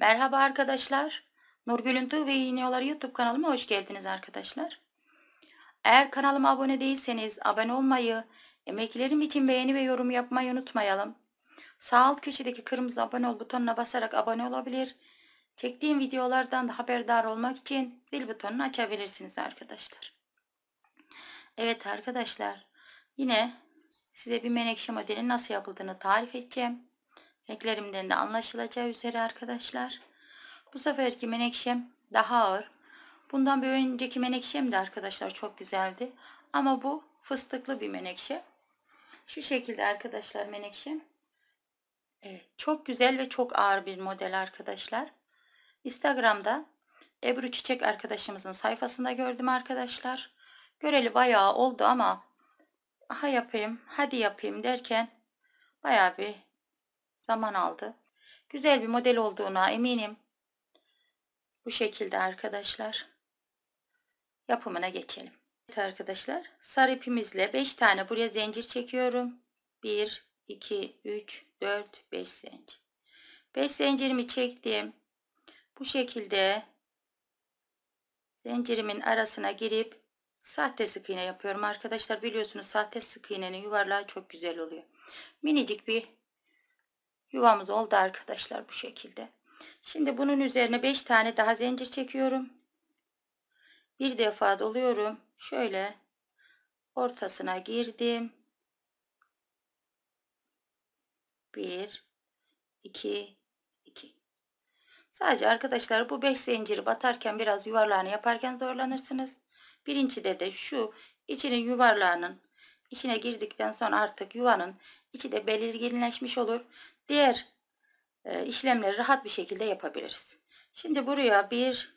Merhaba arkadaşlar. Nurgül'ün Tığ ve İğniyorlar YouTube kanalıma hoş geldiniz arkadaşlar. Eğer kanalıma abone değilseniz abone olmayı, emeklerim için beğeni ve yorum yapmayı unutmayalım. Sağ alt köşedeki kırmızı abone ol butonuna basarak abone olabilir. Çektiğim videolardan da haberdar olmak için zil butonunu açabilirsiniz arkadaşlar. Evet arkadaşlar yine size bir menekşe modelin nasıl yapıldığını tarif edeceğim. Renklerimden de anlaşılacağı üzere arkadaşlar. Bu seferki menekşem daha ağır. Bundan bir önceki menekşem de arkadaşlar çok güzeldi. Ama bu fıstıklı bir menekşe. Şu şekilde arkadaşlar menekşem. Evet, çok güzel ve çok ağır bir model arkadaşlar. Instagram'da Ebru Çiçek arkadaşımızın sayfasında gördüm arkadaşlar. Göreli bayağı oldu ama aha yapayım, hadi yapayım derken bayağı bir Zaman aldı. Güzel bir model olduğuna eminim. Bu şekilde arkadaşlar. Yapımına geçelim. Evet arkadaşlar sarı ipimizle 5 tane buraya zincir çekiyorum. 1, 2, 3, 4, 5 zincir. 5 zincirimi çektim. Bu şekilde zincirimin arasına girip sahte sık iğne yapıyorum arkadaşlar. Biliyorsunuz sahte sık iğnenin yuvarlağı çok güzel oluyor. Minicik bir Yuvamız oldu arkadaşlar bu şekilde. Şimdi bunun üzerine 5 tane daha zincir çekiyorum. Bir defa doluyorum. Şöyle ortasına girdim. 1 2 2 Sadece arkadaşlar bu 5 zinciri batarken biraz yuvarlağını yaparken zorlanırsınız. Birincide de şu içinin yuvarlağının içine girdikten sonra artık yuvanın içi de belirginleşmiş olur diğer e, işlemleri rahat bir şekilde yapabiliriz. Şimdi buraya bir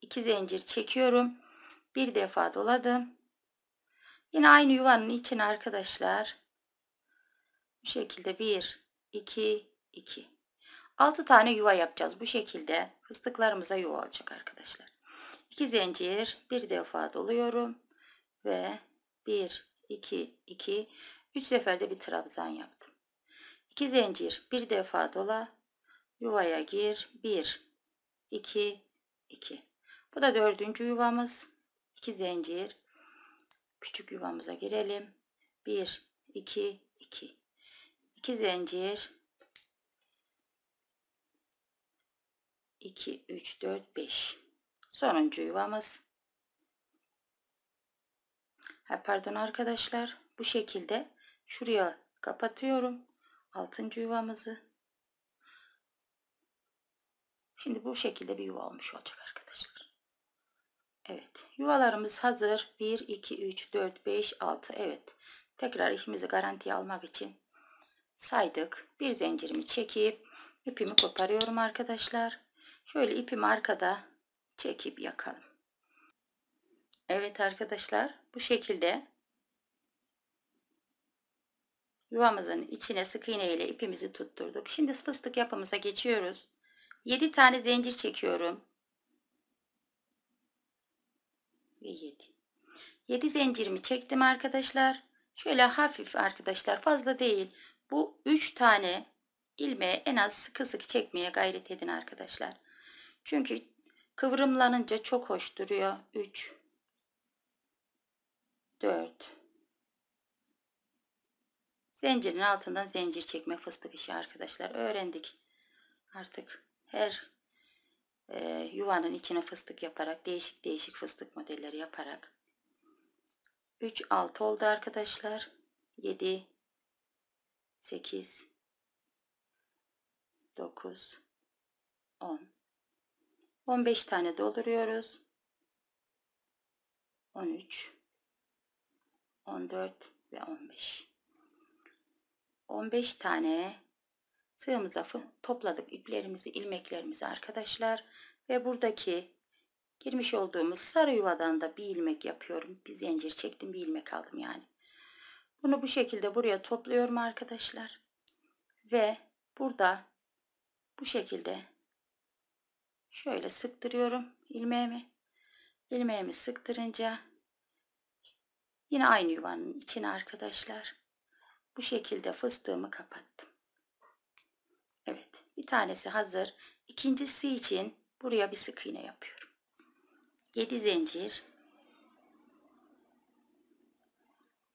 iki zincir çekiyorum. Bir defa doladım. Yine aynı yuvanın içine arkadaşlar bu şekilde 1 2 2 6 tane yuva yapacağız. Bu şekilde fıstıklarımıza yuva olacak arkadaşlar. 2 zincir bir defa doluyorum ve 1 2 2 3 seferde bir trabzan yaptım. 2 zincir bir defa dola yuvaya gir 1 2 2 bu da dördüncü yuvamız 2 zincir küçük yuvamıza girelim 1 2 2 2 zincir 2 3 4 5 sonuncu yuvamız pardon arkadaşlar bu şekilde şuraya kapatıyorum altıncı yuvamızı. Şimdi bu şekilde bir yuva olmuş olacak arkadaşlar. Evet. Yuvalarımız hazır. 1, 2, 3, 4, 5, 6. Evet. Tekrar işimizi garantiye almak için saydık. Bir zincirimi çekip ipimi koparıyorum arkadaşlar. Şöyle ipimi arkada çekip yakalım. Evet arkadaşlar bu şekilde Yuvamızın içine sık iğne ile ipimizi tutturduk. Şimdi fıstık yapımıza geçiyoruz. 7 tane zincir çekiyorum. Ve 7. 7 zincirimi çektim arkadaşlar. Şöyle hafif arkadaşlar fazla değil. Bu 3 tane ilmeği en az sıkı sıkı çekmeye gayret edin arkadaşlar. Çünkü kıvrımlanınca çok hoş duruyor. 3 4 Zincirin altından zincir çekme fıstık işi arkadaşlar. Öğrendik. Artık her e, yuvanın içine fıstık yaparak değişik değişik fıstık modelleri yaparak 3 6 oldu arkadaşlar. 7 8 9 10 15 tane dolduruyoruz. 13 14 ve 15 15 tane tığımıza topladık iplerimizi ilmeklerimizi arkadaşlar ve buradaki girmiş olduğumuz sarı yuvadan da bir ilmek yapıyorum bir zincir çektim bir ilmek aldım yani bunu bu şekilde buraya topluyorum arkadaşlar ve burada bu şekilde şöyle sıktırıyorum ilmeğimi ilmeğimi sıktırınca yine aynı yuvanın içine arkadaşlar bu şekilde fıstığımı kapattım. Evet bir tanesi hazır. İkincisi için buraya bir sık iğne yapıyorum. 7 zincir.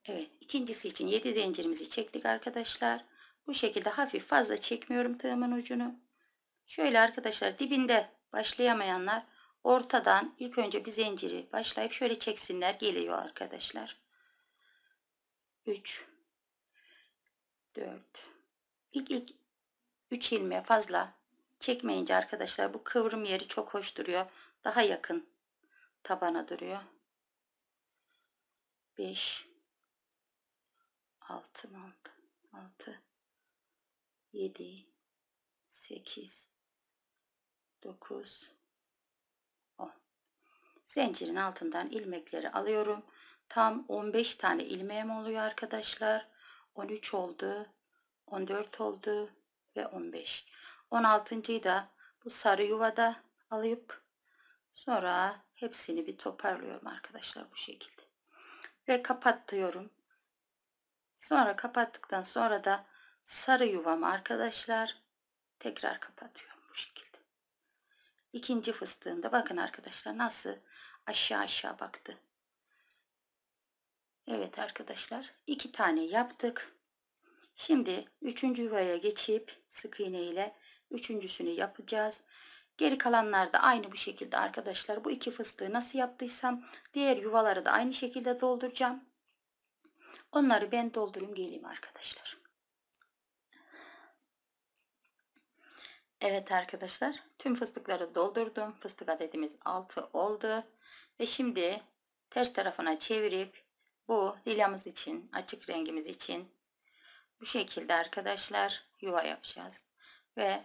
Evet ikincisi için 7 zincirimizi çektik arkadaşlar. Bu şekilde hafif fazla çekmiyorum tığımın ucunu. Şöyle arkadaşlar dibinde başlayamayanlar ortadan ilk önce bir zinciri başlayıp şöyle çeksinler geliyor arkadaşlar. 3 Dört. İlk ilk üç ilmeğe fazla çekmeyince arkadaşlar bu kıvrım yeri çok hoş duruyor daha yakın tabana duruyor Beş, altı, mı 6 7 8 9 10 zincirin altından ilmekleri alıyorum tam 15 tane ilmeğim oluyor arkadaşlar 13 oldu, 14 oldu ve 15. 16.yı de bu sarı yuvada alıp sonra hepsini bir toparlıyorum arkadaşlar bu şekilde. Ve kapatıyorum. Sonra kapattıktan sonra da sarı yuvam arkadaşlar tekrar kapatıyorum bu şekilde. İkinci fıstığında bakın arkadaşlar nasıl aşağı aşağı baktı. Evet arkadaşlar iki tane yaptık. Şimdi üçüncü yuvaya geçip sık iğne ile üçüncüsünü yapacağız. Geri kalanlar da aynı bu şekilde arkadaşlar. Bu iki fıstığı nasıl yaptıysam diğer yuvaları da aynı şekilde dolduracağım. Onları ben doldurayım geleyim arkadaşlar. Evet arkadaşlar tüm fıstıkları doldurdum. Fıstık adedimiz 6 oldu. Ve şimdi ters tarafına çevirip bu lilamız için, açık rengimiz için bu şekilde arkadaşlar yuva yapacağız. Ve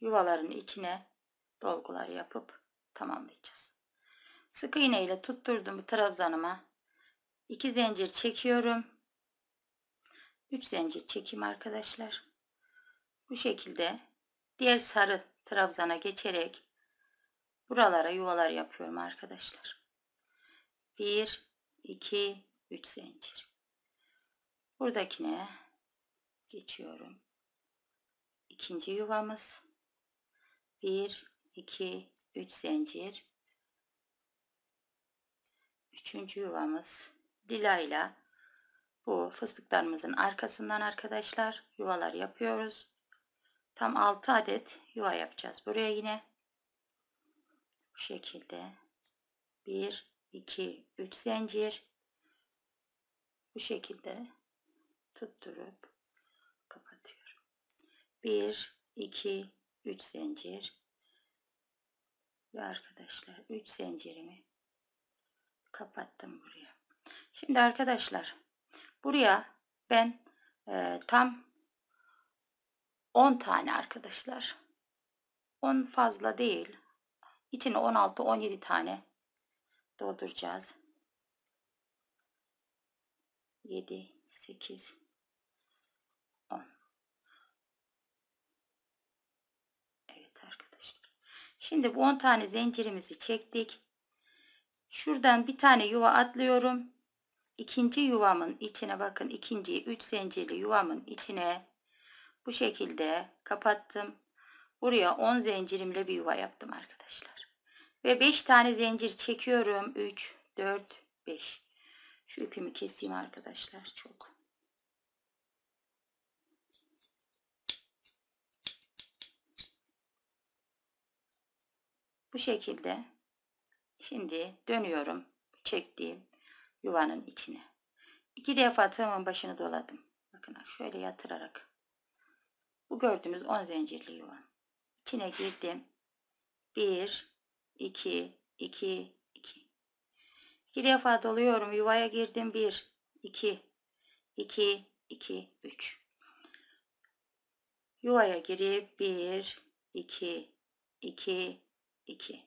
yuvaların içine dolgular yapıp tamamlayacağız. Sık iğne ile tutturdum bu trabzanıma. 2 zincir çekiyorum. 3 zincir çekim arkadaşlar. Bu şekilde diğer sarı trabzana geçerek buralara yuvalar yapıyorum arkadaşlar. 1 2 3 zincir. Buradakine geçiyorum. İkinci yuvamız 1 2 3 zincir. Üçüncü yuvamız dilayla bu fıstıklarımızın arkasından arkadaşlar yuvalar yapıyoruz. Tam 6 adet yuva yapacağız. Buraya yine bu şekilde 1 2 3 zincir bu şekilde tutturup kapatıyorum 1 2 3 zincir ve arkadaşlar 3 zincirimi kapattım buraya şimdi arkadaşlar buraya ben e, tam 10 tane arkadaşlar 10 fazla değil içine 16-17 tane dolduracağız. 7, 8, 10. Evet arkadaşlar. Şimdi bu 10 tane zincirimizi çektik. Şuradan bir tane yuva atlıyorum. İkinci yuvamın içine bakın. ikinci 3 zincirli yuvamın içine bu şekilde kapattım. Buraya 10 zincirimle bir yuva yaptım arkadaşlar. Ve 5 tane zincir çekiyorum. 3, 4, 5. Şu ipimi keseyim arkadaşlar. Çok. Bu şekilde. Şimdi dönüyorum. Çektiğim yuvanın içine. İki defa tığımın başını doladım. Bakın şöyle yatırarak. Bu gördüğünüz 10 zincirli yuvan. İçine girdim. 1 2, 2, 2. 2 defa doluyorum. Yuvaya girdim. 1, 2, 2, 2, 3. Yuvaya girip 1, 2, 2, 2.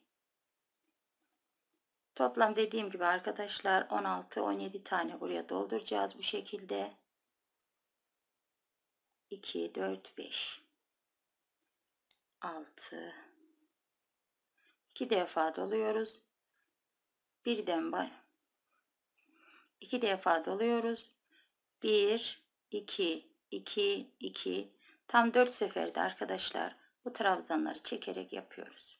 Toplam dediğim gibi arkadaşlar 16-17 tane buraya dolduracağız bu şekilde. 2, 4, 5, 6, 2 defa doluyoruz. Birden bay. 2 defa doluyoruz. 1 2 2 2 tam 4 seferde arkadaşlar bu trabzanları çekerek yapıyoruz.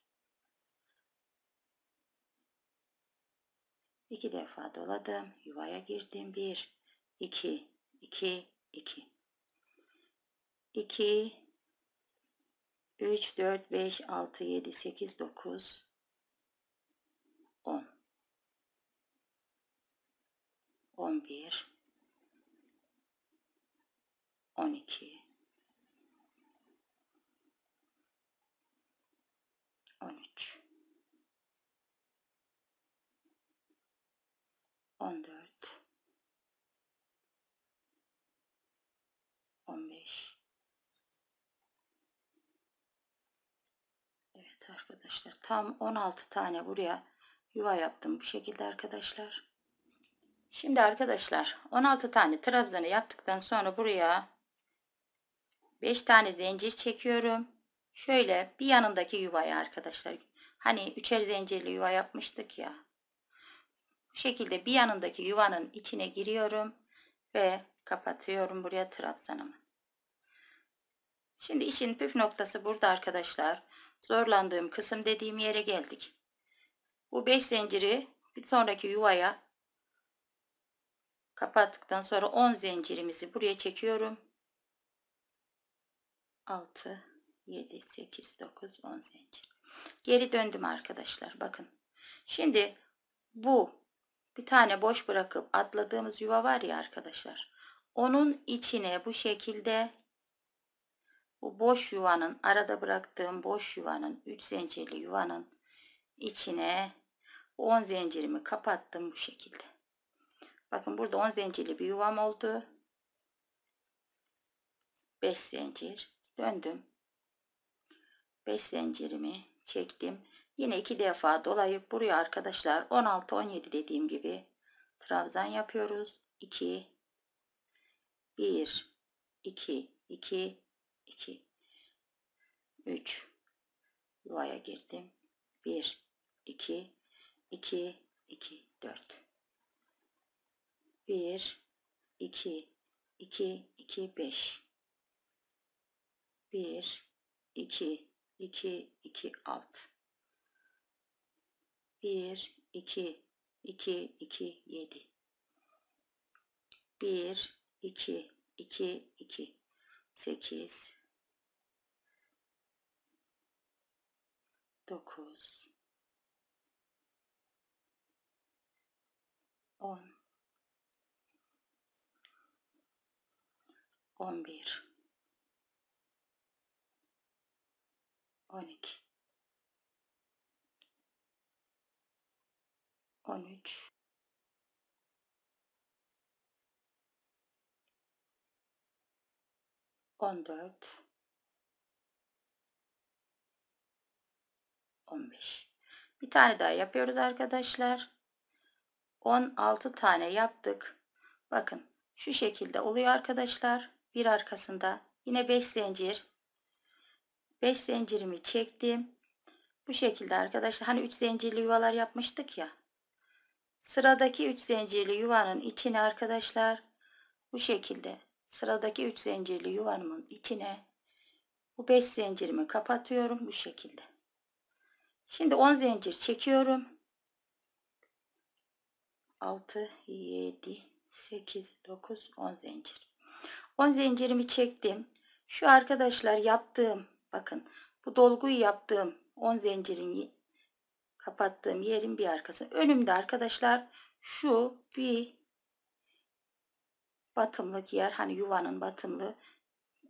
2 defa doladım. Yuvaya girdim. 1 2 2 2 2 3 4 5 6 7 8 9 10 11 12 13 14 15 Evet arkadaşlar tam 16 tane buraya yuva yaptım bu şekilde arkadaşlar. Şimdi arkadaşlar 16 tane trabzanı yaptıktan sonra buraya 5 tane zincir çekiyorum. Şöyle bir yanındaki yuvaya arkadaşlar. Hani üçer zincirli yuva yapmıştık ya. Bu şekilde bir yanındaki yuvanın içine giriyorum ve kapatıyorum buraya trabzanımı. Şimdi işin püf noktası burada arkadaşlar. Zorlandığım kısım dediğim yere geldik. Bu 5 zinciri bir sonraki yuvaya kapattıktan sonra 10 zincirimizi buraya çekiyorum. 6 7 8 9 10 zincir. Geri döndüm arkadaşlar. Bakın. Şimdi bu bir tane boş bırakıp atladığımız yuva var ya arkadaşlar. Onun içine bu şekilde bu boş yuvanın arada bıraktığım boş yuvanın 3 zincirli yuvanın içine 10 zincirimi kapattım bu şekilde. Bakın burada 10 zincirli bir yuvam oldu. 5 zincir döndüm. 5 zincirimi çektim. Yine iki defa dolayıp buraya arkadaşlar 16 17 dediğim gibi trabzan yapıyoruz. 2 1 2 2 2 3 yuvaya girdim. 1 2 2, 2, 4. 1, 2, 2, 2, 5. 1, 2, 2, 2, 6. 1, 2, 2, 2, 7. 1, 2, 2, 2, 8. 9 on, on bir, on iki, on üç, on dört, on beş. Bir tane daha yapıyoruz arkadaşlar. 16 tane yaptık. Bakın şu şekilde oluyor arkadaşlar. Bir arkasında yine 5 zincir. 5 zincirimi çektim. Bu şekilde arkadaşlar hani 3 zincirli yuvalar yapmıştık ya. Sıradaki 3 zincirli yuvanın içine arkadaşlar bu şekilde sıradaki 3 zincirli yuvanın içine bu 5 zincirimi kapatıyorum bu şekilde. Şimdi 10 zincir çekiyorum. 6 7 8 9 10 zincir 10 zincirimi çektim şu arkadaşlar yaptığım bakın bu dolguyu yaptığım 10 zincirin kapattığım yerin bir arkası önümde arkadaşlar şu bir batımlık yer hani yuvanın batımlı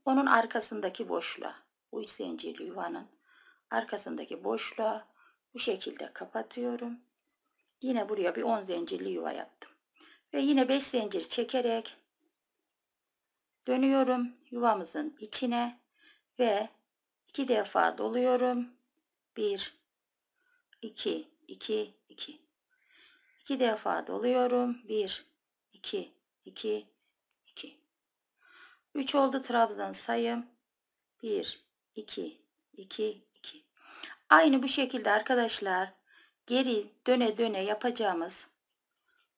onun arkasındaki boşluğa bu zincirli yuvanın arkasındaki boşluğa bu şekilde kapatıyorum Yine buraya bir 10 zincirli yuva yaptım. Ve yine 5 zincir çekerek dönüyorum yuvamızın içine ve 2 defa doluyorum. 1 2 2 2 2 defa doluyorum. 1 2 2 2 3 oldu trabzan sayım. 1 2 2 2 Aynı bu şekilde arkadaşlar geri döne döne yapacağımız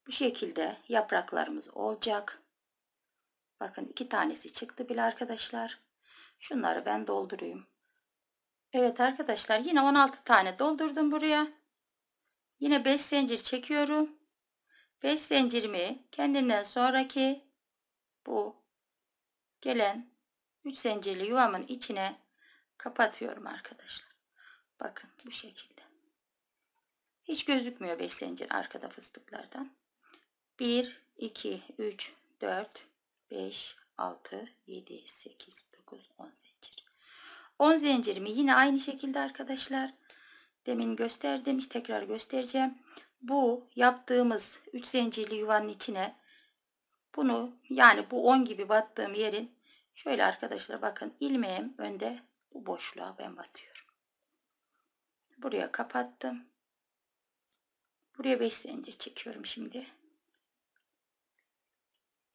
bu şekilde yapraklarımız olacak. Bakın iki tanesi çıktı bile arkadaşlar. Şunları ben doldurayım. Evet arkadaşlar yine 16 tane doldurdum buraya. Yine 5 zincir çekiyorum. 5 zincirimi kendinden sonraki bu gelen 3 zincirli yuvamın içine kapatıyorum arkadaşlar. Bakın bu şekilde. Hiç gözükmüyor 5 zincir arkada fıstıklardan 1, 2, 3, 4, 5, 6, 7, 8, 9, 10 zincir. 10 zincirimi yine aynı şekilde arkadaşlar. Demin göster demiş tekrar göstereceğim. Bu yaptığımız 3 zincirli yuvanın içine bunu yani bu 10 gibi battığım yerin şöyle arkadaşlar bakın ilmeğim önde bu boşluğa ben batıyorum. Buraya kapattım. Buraya 5 zincir çekiyorum şimdi.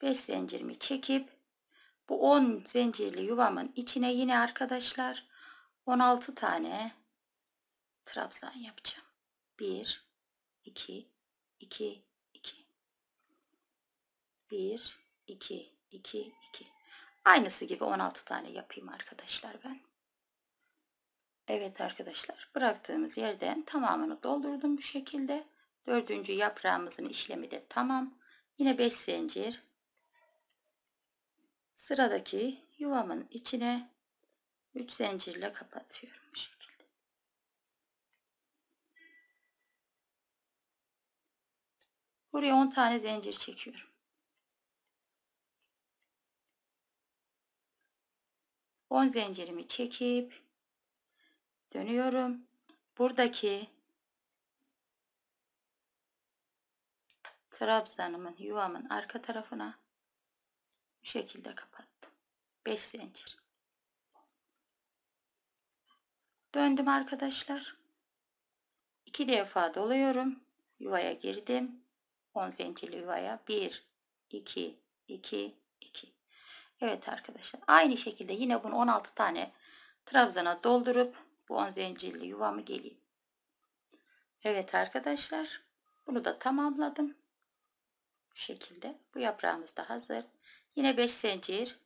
5 zincirimi çekip bu 10 zincirli yuvamın içine yine arkadaşlar 16 tane trabzan yapacağım. 1 2 2 2 1 2 2 2 Aynısı gibi 16 tane yapayım arkadaşlar ben. Evet arkadaşlar bıraktığımız yerden tamamını doldurdum bu şekilde. Dördüncü yaprağımızın işlemi de tamam. Yine 5 zincir. Sıradaki yuvamın içine 3 zincirle kapatıyorum bu şekilde. Buraya 10 tane zincir çekiyorum. 10 zincirimi çekip dönüyorum. Buradaki trabzanımın yuvamın arka tarafına bu şekilde kapattım 5 zincir döndüm arkadaşlar 2 defa doluyorum yuvaya girdim 10 zincirli yuvaya 1 2 2 2 Evet arkadaşlar aynı şekilde yine bunu 16 tane trabzana doldurup bu 10 zincirli yuvamı geleyim Evet arkadaşlar bunu da tamamladım bu şekilde. Bu yaprağımız da hazır. Yine 5 zincir.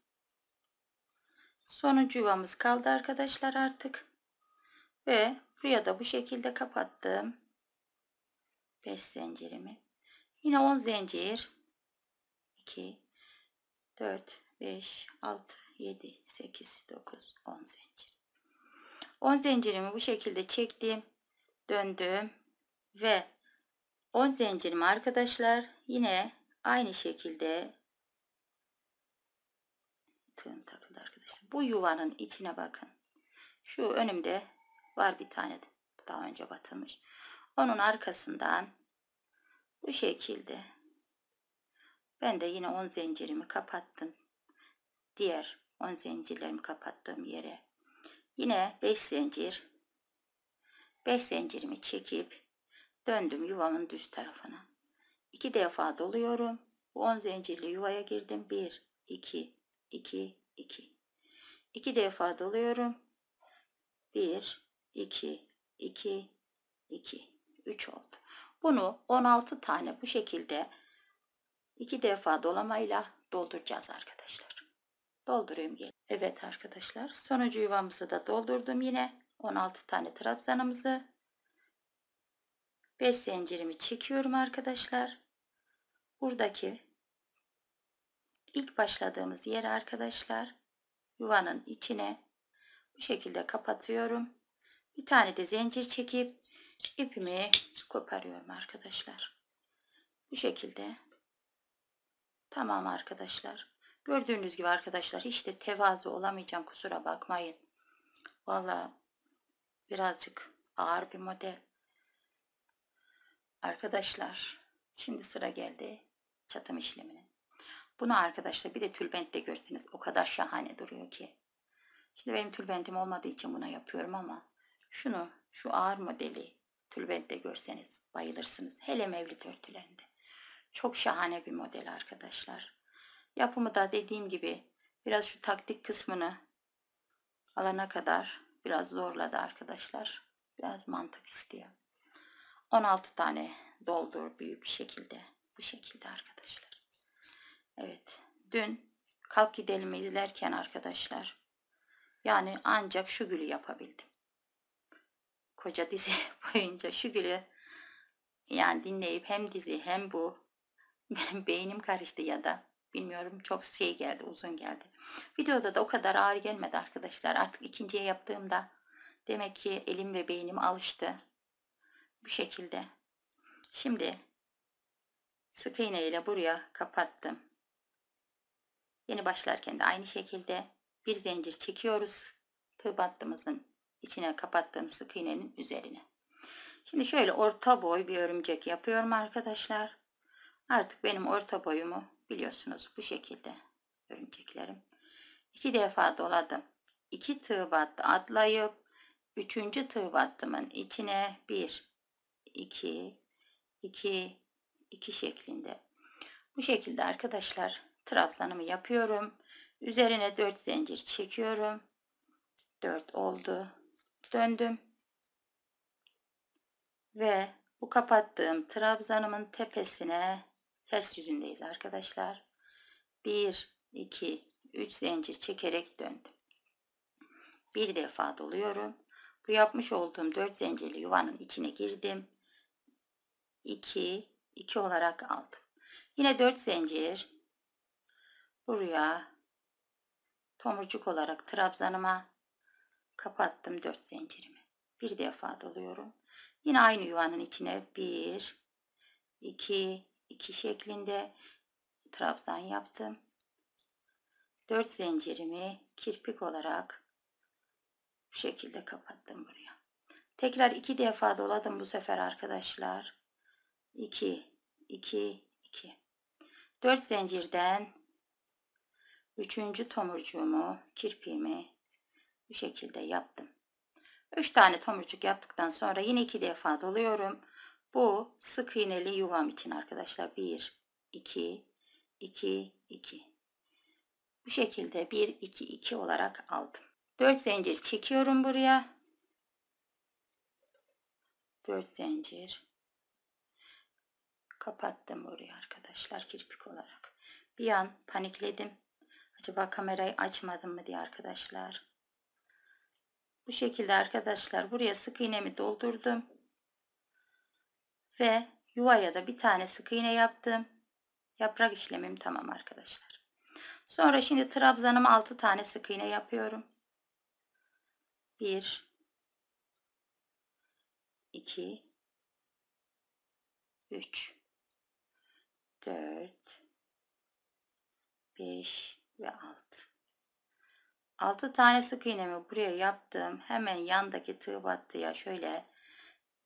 Sonuncu yuvamız kaldı arkadaşlar artık. Ve buraya da bu şekilde kapattım. 5 zincirimi. Yine 10 zincir. 2 4 5 6 7 8 9 10 zincir. 10 zincirimi bu şekilde çektim. Döndüm ve 10 zincirimi arkadaşlar yine Aynı şekilde tığım takıldı arkadaşlar. Bu yuvanın içine bakın. Şu önümde var bir tane daha önce batılmış. Onun arkasından bu şekilde ben de yine 10 zincirimi kapattım. Diğer 10 zincirlerimi kapattığım yere yine 5 zincir 5 zincirimi çekip döndüm yuvamın düz tarafına. 2 defa doluyorum. Bu 10 zincirli yuvaya girdim. 1, 2, 2, 2. 2 defa doluyorum. 1, 2, 2, 2, 3 oldu. Bunu 16 tane bu şekilde 2 defa dolamayla dolduracağız arkadaşlar. Dolduruyorum gel. Evet arkadaşlar sonucu yuvamızı da doldurdum yine. 16 tane trabzanımızı 5 zincirimi çekiyorum arkadaşlar. Buradaki ilk başladığımız yere arkadaşlar yuvanın içine bu şekilde kapatıyorum. Bir tane de zincir çekip ipimi koparıyorum arkadaşlar. Bu şekilde. Tamam arkadaşlar. Gördüğünüz gibi arkadaşlar hiç de tevazu olamayacağım kusura bakmayın. Valla birazcık ağır bir model. Arkadaşlar şimdi sıra geldi çatım işlemine. Bunu arkadaşlar bir de tülbent de görseniz o kadar şahane duruyor ki. Şimdi benim tülbentim olmadığı için buna yapıyorum ama şunu şu ağır modeli tülbentte görseniz bayılırsınız. Hele mevlit örtülerinde. Çok şahane bir model arkadaşlar. Yapımı da dediğim gibi biraz şu taktik kısmını alana kadar biraz zorladı arkadaşlar. Biraz mantık istiyor. 16 tane doldur büyük şekilde. Bu şekilde arkadaşlar. Evet. Dün kalk gidelimi izlerken arkadaşlar. Yani ancak şu gülü yapabildim. Koca dizi boyunca şu gülü yani dinleyip hem dizi hem bu beynim karıştı ya da bilmiyorum çok şey geldi uzun geldi. Videoda da o kadar ağır gelmedi arkadaşlar. Artık ikinciye yaptığımda demek ki elim ve beynim alıştı bu şekilde şimdi sık iğne ile buraya kapattım yeni başlarken de aynı şekilde bir zincir çekiyoruz tığ battığımızın içine kapattığım sık iğnenin üzerine şimdi şöyle orta boy bir örümcek yapıyorum arkadaşlar artık benim orta boyumu biliyorsunuz bu şekilde örümceklerim İki defa doladım İki tığ battı atlayıp üçüncü tığ battımın içine bir. 2, 2, 2 şeklinde. Bu şekilde arkadaşlar trabzanımı yapıyorum. Üzerine 4 zincir çekiyorum. 4 oldu. Döndüm. Ve bu kapattığım trabzanımın tepesine ters yüzündeyiz arkadaşlar. 1, 2, 3 zincir çekerek döndüm. Bir defa doluyorum. Bu yapmış olduğum 4 zincirli yuvanın içine girdim. 2, 2 olarak aldım. Yine 4 zincir buraya tomurcuk olarak trabzanıma kapattım 4 zincirimi. Bir defa doluyorum. Yine aynı yuvanın içine 1, 2, 2 şeklinde trabzan yaptım. 4 zincirimi kirpik olarak bu şekilde kapattım buraya. Tekrar iki defa doladım bu sefer arkadaşlar. 2 2 2 4 zincirden 3. tomurcuğumu kirpiğimi bu şekilde yaptım 3 tane tomurcuk yaptıktan sonra yine 2 defa doluyorum bu sık iğneli yuvam için arkadaşlar 1 2 2 2 bu şekilde 1 2 2 olarak aldım 4 zincir çekiyorum buraya 4 zincir Kapattım orayı arkadaşlar kirpik olarak. Bir an panikledim. Acaba kamerayı açmadım mı diye arkadaşlar. Bu şekilde arkadaşlar buraya sık iğnemi doldurdum. Ve yuvaya da bir tane sık iğne yaptım. Yaprak işlemim tamam arkadaşlar. Sonra şimdi trabzanıma 6 tane sık iğne yapıyorum. 1 2 3 4 5 ve 6 6 tane sık iğnemi buraya yaptım. Hemen yandaki tığ battıya şöyle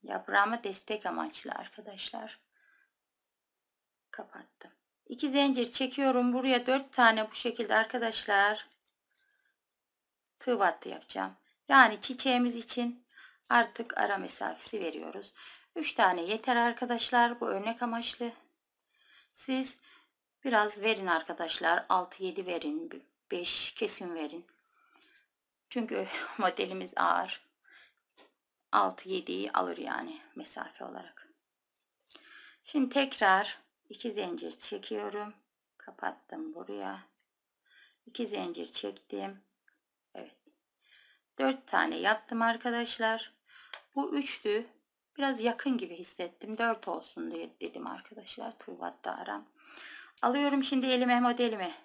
yaprağıma destek amaçlı arkadaşlar kapattım. 2 zincir çekiyorum. Buraya 4 tane bu şekilde arkadaşlar tığ battı yapacağım. Yani çiçeğimiz için artık ara mesafesi veriyoruz. 3 tane yeter arkadaşlar. Bu örnek amaçlı siz biraz verin arkadaşlar. 6-7 verin. 5 kesin verin. Çünkü modelimiz ağır. 6-7'yi alır yani mesafe olarak. Şimdi tekrar 2 zincir çekiyorum. Kapattım buraya. 2 zincir çektim. Evet. 4 tane yaptım arkadaşlar. Bu üçlü Biraz yakın gibi hissettim. 4 olsun diye dedim arkadaşlar Turbat'ta aram. Alıyorum şimdi elime modelimi.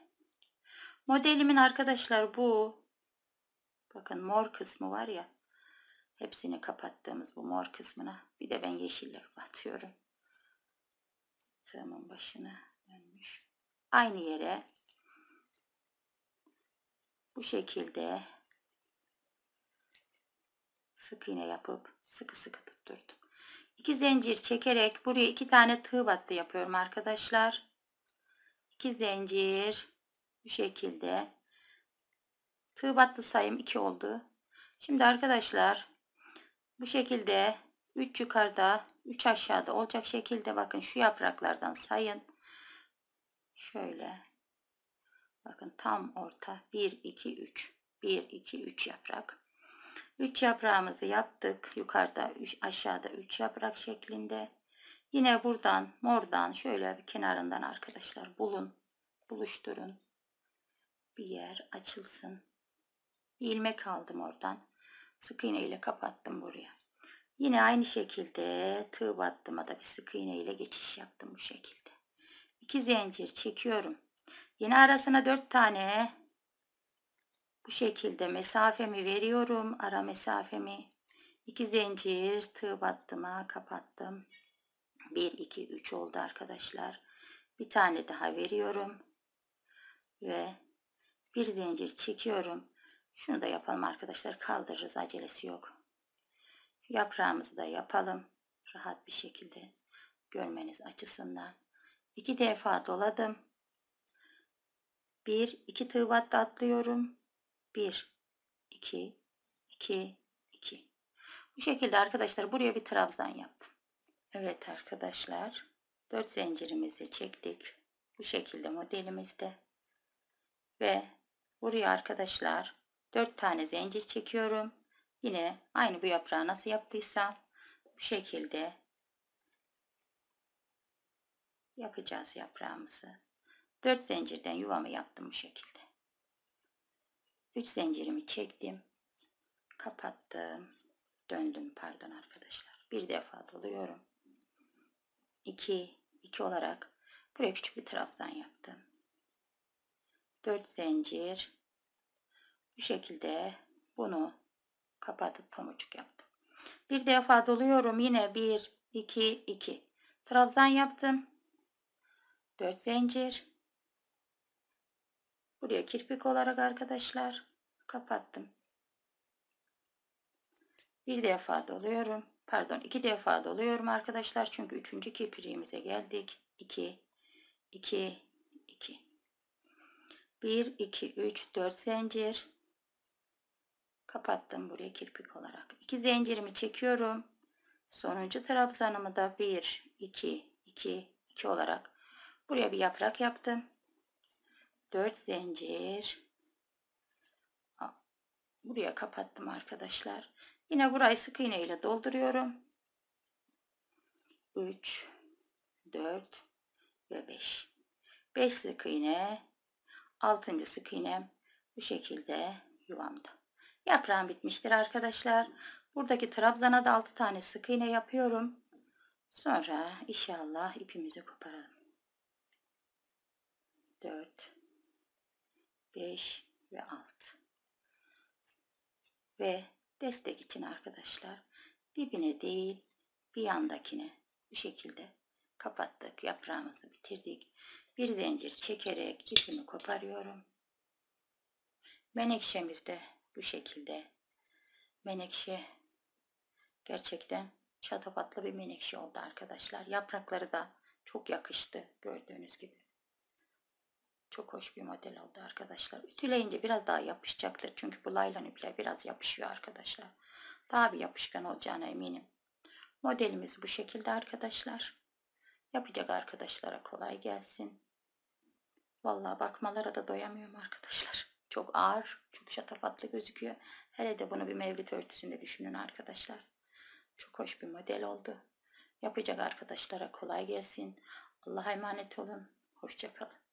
Modelimin arkadaşlar bu. Bakın mor kısmı var ya. Hepsini kapattığımız bu mor kısmına. Bir de ben yeşille kapatıyorum. Tığımın başına dönmüş. Aynı yere bu şekilde sık iğne yapıp sıkı sıkı tutturdum. 2 zincir çekerek buraya 2 tane tığ battı yapıyorum arkadaşlar. 2 zincir bu şekilde. Tığ battı sayım 2 oldu. Şimdi arkadaşlar bu şekilde 3 yukarıda 3 aşağıda olacak şekilde bakın şu yapraklardan sayın. Şöyle bakın tam orta 1 2 3 1 2 3 yaprak. 3 yaprağımızı yaptık. Yukarıda 3 aşağıda 3 yaprak şeklinde. Yine buradan mordan şöyle bir kenarından arkadaşlar bulun. Buluşturun. Bir yer açılsın. Ilmek aldım oradan. Sık iğne ile kapattım buraya. Yine aynı şekilde tığ battıma da bir sık iğne ile geçiş yaptım bu şekilde. 2 zincir çekiyorum. Yine arasına 4 tane bu şekilde mesafemi veriyorum. Ara mesafemi. 2 zincir tığ battıma kapattım. 1, 2, 3 oldu arkadaşlar. Bir tane daha veriyorum. Ve bir zincir çekiyorum. Şunu da yapalım arkadaşlar. Kaldırırız acelesi yok. Yaprağımızı da yapalım. Rahat bir şekilde görmeniz açısından. iki defa doladım. Bir, iki tığ battı atlıyorum. 1, 2, 2, 2. Bu şekilde arkadaşlar buraya bir trabzan yaptım. Evet arkadaşlar 4 zincirimizi çektik. Bu şekilde modelimizde. Ve buraya arkadaşlar 4 tane zincir çekiyorum. Yine aynı bu yaprağı nasıl yaptıysam bu şekilde yapacağız yaprağımızı. 4 zincirden yuvamı yaptım bu şekilde. 3 zincirimi çektim. Kapattım. Döndüm pardon arkadaşlar. Bir defa doluyorum. 2 2 olarak buraya küçük bir trabzan yaptım. 4 zincir bu şekilde bunu kapatıp pamucuk yaptım. Bir defa doluyorum. Yine 1 2 2 trabzan yaptım. 4 zincir Buraya kirpik olarak arkadaşlar kapattım. Bir defa doluyorum. Pardon iki defa doluyorum arkadaşlar. Çünkü üçüncü kirpiğimize geldik. 2, 2, 2. 1, 2, 3, 4 zincir. Kapattım buraya kirpik olarak. 2 zincirimi çekiyorum. Sonuncu trabzanımı da 1, 2, 2, 2 olarak buraya bir yaprak yaptım. 4 zincir buraya kapattım arkadaşlar yine burayı sık iğne ile dolduruyorum 3 4 ve 5 5 sık iğne 6. sık iğnem bu şekilde yuvamda yaprağım bitmiştir arkadaşlar buradaki trabzana da 6 tane sık iğne yapıyorum sonra inşallah ipimizi koparalım 4 5 ve 6. Ve destek için arkadaşlar dibine değil bir yandakine bu şekilde kapattık. Yaprağımızı bitirdik. Bir zincir çekerek ipimi koparıyorum. Menekşemiz de bu şekilde. Menekşe gerçekten şatafatlı bir menekşe oldu arkadaşlar. Yaprakları da çok yakıştı gördüğünüz gibi. Çok hoş bir model oldu arkadaşlar. Ütüleyince biraz daha yapışacaktır. Çünkü bu laylon ipler biraz yapışıyor arkadaşlar. Daha bir yapışkan olacağına eminim. Modelimiz bu şekilde arkadaşlar. Yapacak arkadaşlara kolay gelsin. Vallahi bakmalara da doyamıyorum arkadaşlar. Çok ağır, çok şatafatlı gözüküyor. Hele de bunu bir mevlit örtüsünde düşünün arkadaşlar. Çok hoş bir model oldu. Yapacak arkadaşlara kolay gelsin. Allah'a emanet olun. Hoşçakalın.